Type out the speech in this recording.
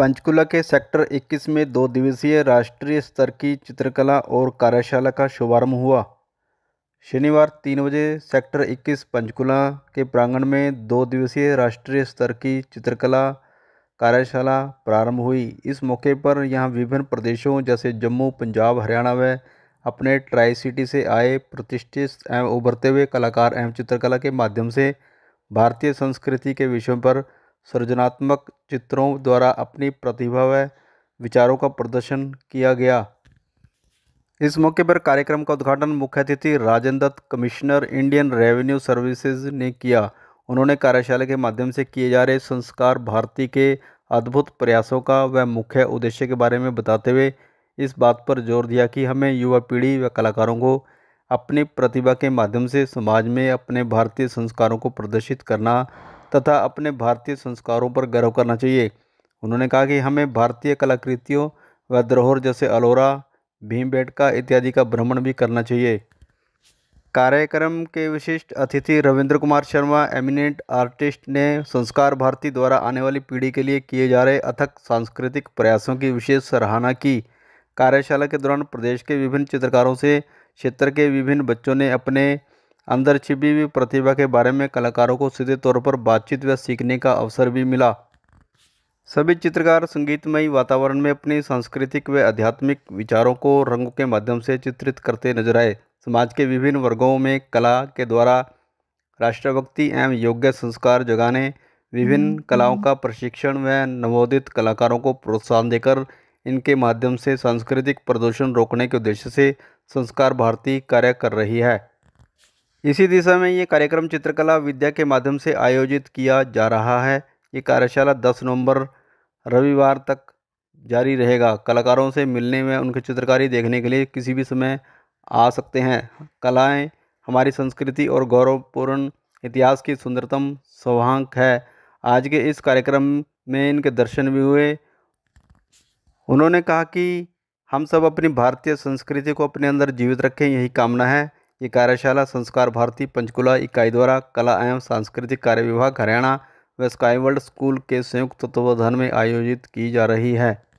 पंचकुला के सेक्टर 21 में दो दिवसीय राष्ट्रीय स्तर की चित्रकला और कार्यशाला का शुभारंभ हुआ शनिवार तीन बजे सेक्टर 21 पंचकुला के प्रांगण में दो दिवसीय राष्ट्रीय स्तर की चित्रकला कार्यशाला प्रारंभ हुई इस मौके पर यहां विभिन्न प्रदेशों जैसे जम्मू पंजाब हरियाणा व अपने ट्राई सिटी से आए प्रतिष्ठित एवं उभरते हुए कलाकार एवं चित्रकला के माध्यम से भारतीय संस्कृति के विषयों पर सृजनात्मक चित्रों द्वारा अपनी प्रतिभा व विचारों का प्रदर्शन किया गया इस मौके पर कार्यक्रम का उद्घाटन मुख्य अतिथि Rajendra Dutt commissioner Indian revenue services ने किया उन्होंने कार्यशाला के माध्यम से किए जा रहे संस्कार भारती के अद्भुत प्रयासों का व मुख्य उद्देश्य के बारे में बताते हुए इस बात पर जोर दिया कि हमें युवा पीढ़ी व कलाकारों को अपनी प्रतिभा के माध्यम से समाज में अपने भारतीय संस्कारों को प्रदर्शित करना तथा अपने भारतीय संस्कारों पर गर्व करना चाहिए उन्होंने कहा कि हमें भारतीय कलाकृतियों व धरोहर जैसे अलोरा भीम बेटका इत्यादि का भ्रमण भी करना चाहिए कार्यक्रम के विशिष्ट अतिथि रविंद्र कुमार शर्मा एमिनेंट आर्टिस्ट ने संस्कार भारती द्वारा आने वाली पीढ़ी के लिए किए जा रहे अथक सांस्कृतिक प्रयासों की विशेष सराहना की कार्यशाला के दौरान प्रदेश के विभिन्न चित्रकारों से क्षेत्र के विभिन्न बच्चों ने अपने अंदर छिपी हुई प्रतिभा के बारे में कलाकारों को सीधे तौर पर बातचीत व सीखने का अवसर भी मिला सभी चित्रकार संगीतमय वातावरण में अपनी सांस्कृतिक व आध्यात्मिक विचारों को रंगों के माध्यम से चित्रित करते नजर आए समाज के विभिन्न वर्गों में कला के द्वारा राष्ट्रभक्ति एवं योग्य संस्कार जगाने विभिन्न कलाओं का प्रशिक्षण व नवोदित कलाकारों को प्रोत्साहन देकर इनके माध्यम से सांस्कृतिक प्रदूषण रोकने के उद्देश्य से संस्कार भारती कार्य कर रही है इसी दिशा में ये कार्यक्रम चित्रकला विद्या के माध्यम से आयोजित किया जा रहा है ये कार्यशाला 10 नवंबर रविवार तक जारी रहेगा कलाकारों से मिलने में उनकी चित्रकारी देखने के लिए किसी भी समय आ सकते हैं कलाएं हमारी संस्कृति और गौरवपूर्ण इतिहास की सुंदरतम सौहांक है आज के इस कार्यक्रम में इनके दर्शन भी हुए उन्होंने कहा कि हम सब अपनी भारतीय संस्कृति को अपने अंदर जीवित रखें यही कामना है ये कार्यशाला संस्कार भारती पंचकुला इकाई द्वारा कला एवं सांस्कृतिक कार्य विभाग हरियाणा व स्काईवर्ल्ड स्कूल के संयुक्त तत्वावधान में आयोजित की जा रही है